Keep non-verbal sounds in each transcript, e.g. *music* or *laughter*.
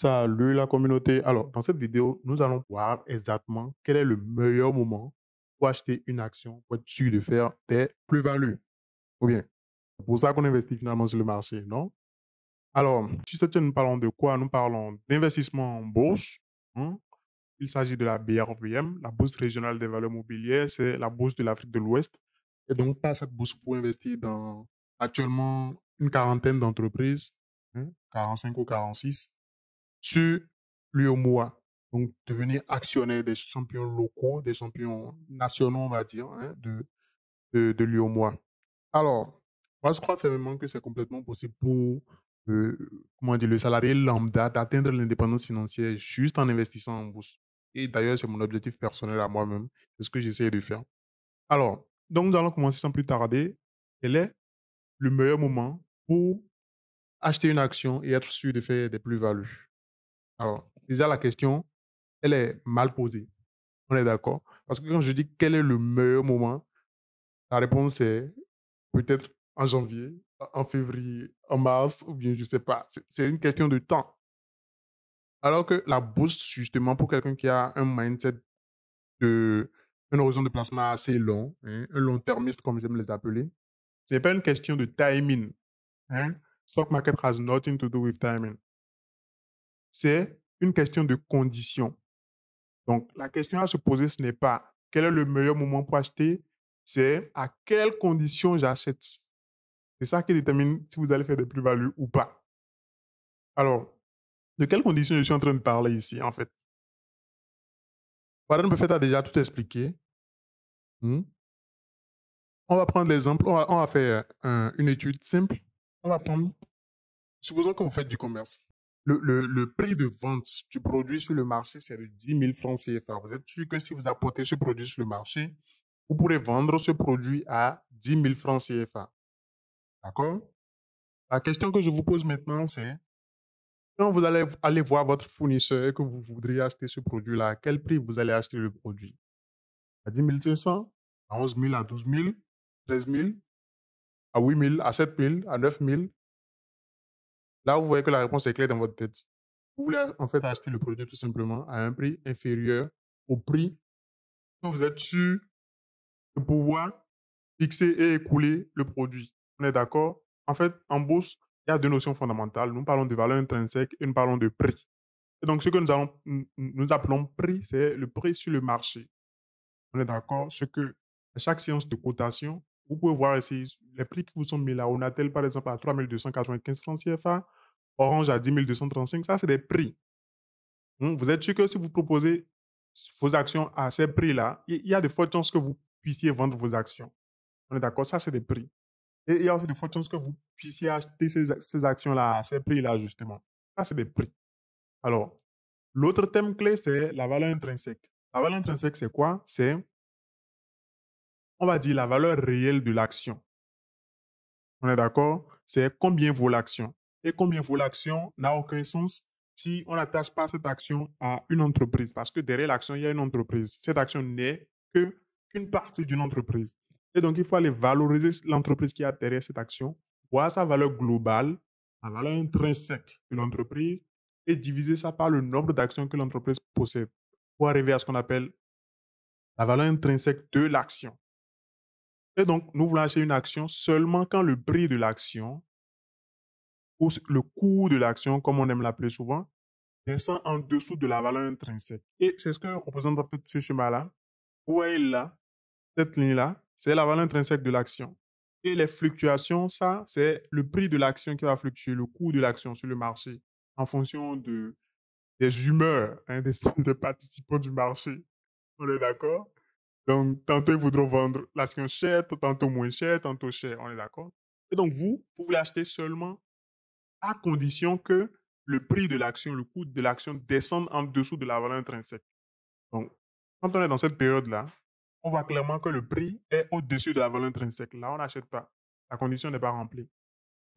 Salut la communauté. Alors, dans cette vidéo, nous allons voir exactement quel est le meilleur moment pour acheter une action pour être sûr de faire des plus-values. Ou bien, c'est pour ça qu'on investit finalement sur le marché, non? Alors, si cette chaîne, nous parlons de quoi? Nous parlons d'investissement en bourse. Hein? Il s'agit de la BRVM, la Bourse régionale des valeurs mobilières. C'est la bourse de l'Afrique de l'Ouest. Et donc, pas cette bourse pour investir dans actuellement une quarantaine d'entreprises, 45 hein? ou 46 sur l'UOMOA. Donc, devenir actionnaire des champions locaux, des champions nationaux, on va dire, hein, de, de, l'UOMOA. Alors, moi, je crois fermement que c'est complètement possible pour euh, comment dire, le salarié lambda d'atteindre l'indépendance financière juste en investissant en bourse. Et d'ailleurs, c'est mon objectif personnel à moi-même. C'est ce que j'essaie de faire. Alors, donc, nous allons commencer sans plus tarder. Quel est le meilleur moment pour acheter une action et être sûr de faire des plus-values alors, déjà, la question, elle est mal posée. On est d'accord. Parce que quand je dis quel est le meilleur moment, la réponse est peut-être en janvier, en février, en mars, ou bien je ne sais pas. C'est une question de temps. Alors que la bourse, justement, pour quelqu'un qui a un mindset de un horizon de placement assez long, hein, un long-termiste, comme j'aime les appeler, ce n'est pas une question de timing. Hein? Stock market has nothing to do with timing c'est une question de condition. Donc, la question à se poser, ce n'est pas quel est le meilleur moment pour acheter, c'est à quelles conditions j'achète. C'est ça qui détermine si vous allez faire des plus-values ou pas. Alors, de quelles conditions je suis en train de parler ici, en fait Warren Buffett a déjà tout expliqué. Hmm? On va prendre l'exemple, on, va, faire euh, une étude simple. On va prendre, supposons que vous faites du commerce le, prix de vente du produit sur le marché, c'est de 10 000 francs CFA. Vous êtes sûr que si vous apportez ce produit sur le marché, vous pourrez vendre ce produit à 10 000 francs CFA. D'accord La question que je vous pose maintenant, c'est quand vous allez voir votre fournisseur et que vous voudriez acheter ce produit-là, à quel prix vous allez acheter le produit À 10 500 À 11 000 À 12 000 13 000 À 8 000 À 7 000 À 9 000 Là, vous voyez que la réponse est claire dans votre tête. Vous voulez en fait acheter le produit tout simplement à un prix inférieur au prix dont vous êtes sûr de pouvoir fixer et écouler le produit. On est d'accord En fait, en bourse, il y a deux notions fondamentales. Nous parlons de valeur intrinsèque et nous parlons de prix. Et donc, ce que nous, appelons prix, c'est le prix sur le marché. On est d'accord Ce que à chaque séance de cotation, vous pouvez voir ici les prix qui vous sont mis là. On a tel, par exemple, à 3295 francs CFA, Orange à 10 235, ça, c'est des prix. Hmm, vous êtes sûr que si vous proposez vos actions à ces prix-là, il y a de fortes chances que vous puissiez vendre vos actions. On est d'accord Ça, c'est des prix. Et il y a aussi de fortes chances que vous puissiez acheter ces, ces actions-là à ces prix-là, justement. Ça, c'est des prix. Alors, l'autre thème clé, c'est la valeur intrinsèque. La valeur intrinsèque, c'est quoi C'est on va dire la valeur réelle de l'action. On est d'accord C'est combien vaut l'action. Et combien vaut l'action n'a aucun sens si on n'attache pas cette action à une entreprise. Parce que derrière l'action, il y a une entreprise. Cette action n'est que qu'une partie d'une entreprise. Et donc, il faut aller valoriser l'entreprise qui a derrière cette action, voir sa valeur globale, la valeur intrinsèque de l'entreprise, et diviser ça par le nombre d'actions que l'entreprise possède pour arriver à ce qu'on appelle la valeur intrinsèque de l'action. Et donc, nous voulons acheter une action seulement quand le prix de l'action ou le coût de l'action, comme on aime l'appeler souvent, descend en dessous de la valeur intrinsèque. Et c'est ce que représente un peu ce schéma-là. Vous voyez là, cette ligne-là, c'est la valeur intrinsèque de l'action. Et les fluctuations, ça, c'est le prix de l'action qui va fluctuer, le coût de l'action sur le marché, en fonction des humeurs hein, *laughs* des participants du marché. On est d'accord donc, tantôt, ils voudront e vendre l'action chère, tantôt moins chère, tantôt chère. On est d'accord Et donc, vous, vous voulez acheter seulement à condition que le prix de l'action, le coût de l'action descende en dessous de la valeur intrinsèque. Donc, quand on est dans cette période-là, on voit clairement que le prix est au-dessus de la valeur intrinsèque. Là, on n'achète pas. La condition n'est pas remplie.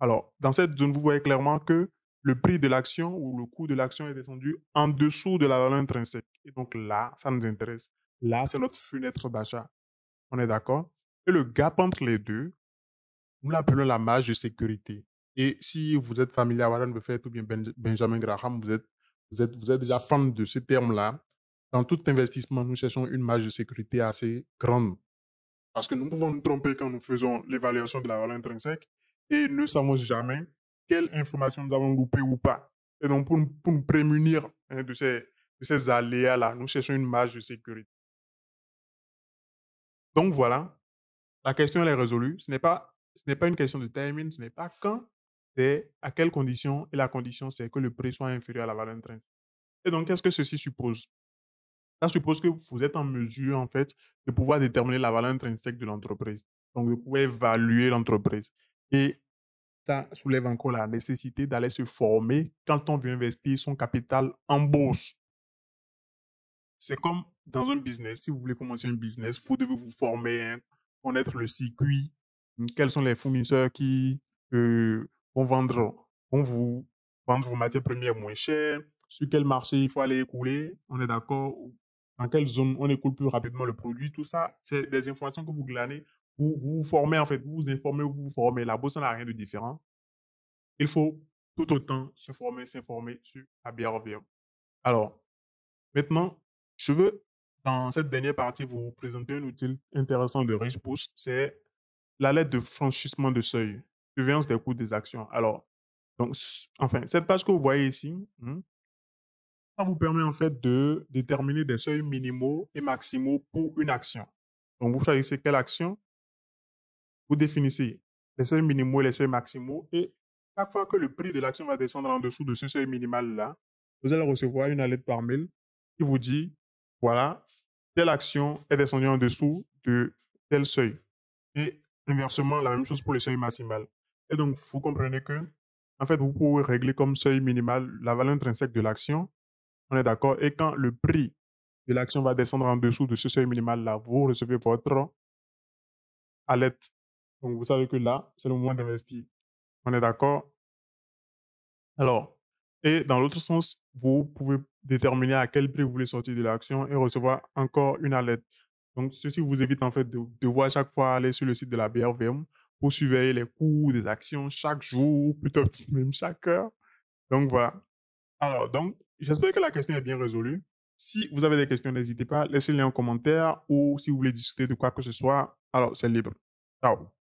Alors, dans cette zone, vous voyez clairement que le prix de l'action ou le coût de l'action est descendu en dessous de la valeur intrinsèque. Et donc là, ça nous intéresse. Là, c'est notre fenêtre d'achat. On est d'accord Et le gap entre les deux, nous l'appelons la marge de sécurité. Et si vous êtes familier à Warren Buffett ou bien Benjamin Graham, vous êtes, vous, êtes, vous êtes déjà fan de ce terme-là. Dans tout investissement, nous cherchons une marge de sécurité assez grande. Parce que nous pouvons nous tromper quand nous faisons l'évaluation de la valeur intrinsèque et ne savons jamais quelle information nous avons loupée ou pas. Et donc, pour, nous prémunir hein, de ces, de ces aléas-là, nous cherchons une marge de sécurité. Donc voilà, la question elle est résolue. Ce n'est pas, ce n'est pas une question de timing, ce n'est pas quand, c'est à quelles conditions. Et la condition, c'est que le prix soit inférieur à la valeur intrinsèque. Et donc, qu'est-ce que ceci suppose Ça suppose que vous êtes en mesure, en fait, de pouvoir déterminer la valeur intrinsèque de l'entreprise. Donc, vous pouvez évaluer l'entreprise. Et ça soulève encore la nécessité d'aller se former quand on veut investir son capital en bourse. C'est comme dans un business, si vous voulez commencer un business, vous devez vous former, hein, connaître le circuit, hum, quels sont les fournisseurs qui euh, vont vendre, vont vous vendre vos matières premières moins chères, sur quel marché il faut aller écouler, on est d'accord, dans quelle zone on écoule plus rapidement le produit, tout ça, c'est des informations que vous glanez, vous vous formez en fait, vous vous informez, vous vous formez. La bourse n'a rien de différent. Il faut tout autant se former, s'informer sur la BRVM. Alors, maintenant, je veux dans cette dernière partie, vous, présentez un outil intéressant de Rich c'est la lettre de franchissement de seuil, surveillance des coûts des actions. Alors, donc, enfin, cette page que vous voyez ici, hmm, ça vous permet en fait de déterminer des seuils minimaux et maximaux pour une action. Donc, vous choisissez quelle action, vous définissez les seuils minimaux et les seuils maximaux, et chaque fois que le prix de l'action va descendre en dessous de ce seuil minimal-là, vous allez recevoir une alerte par mail qui vous dit voilà, telle action est descendue en dessous de tel seuil. Et inversement, la même chose pour le seuil maximal. Et donc, vous comprenez que, en fait, vous pouvez régler comme seuil minimal la valeur intrinsèque de l'action. On est d'accord. Et quand le prix de l'action va descendre en dessous de ce seuil minimal là, vous recevez votre alerte. Donc, vous savez que là, c'est le moment d'investir. On est d'accord? Alors, et dans l'autre sens, vous pouvez déterminer à quel prix vous voulez sortir de l'action et recevoir encore une alerte. Donc, ceci vous évite en fait de devoir chaque fois aller sur le site de la BRVM pour surveiller les coûts des actions chaque jour, plutôt *laughs* même chaque heure. Donc, voilà. Alors, donc, j'espère que la question est bien résolue. Si vous avez des questions, n'hésitez pas, laissez-les en commentaire ou si vous voulez discuter de quoi que ce soit, alors c'est libre. Ciao.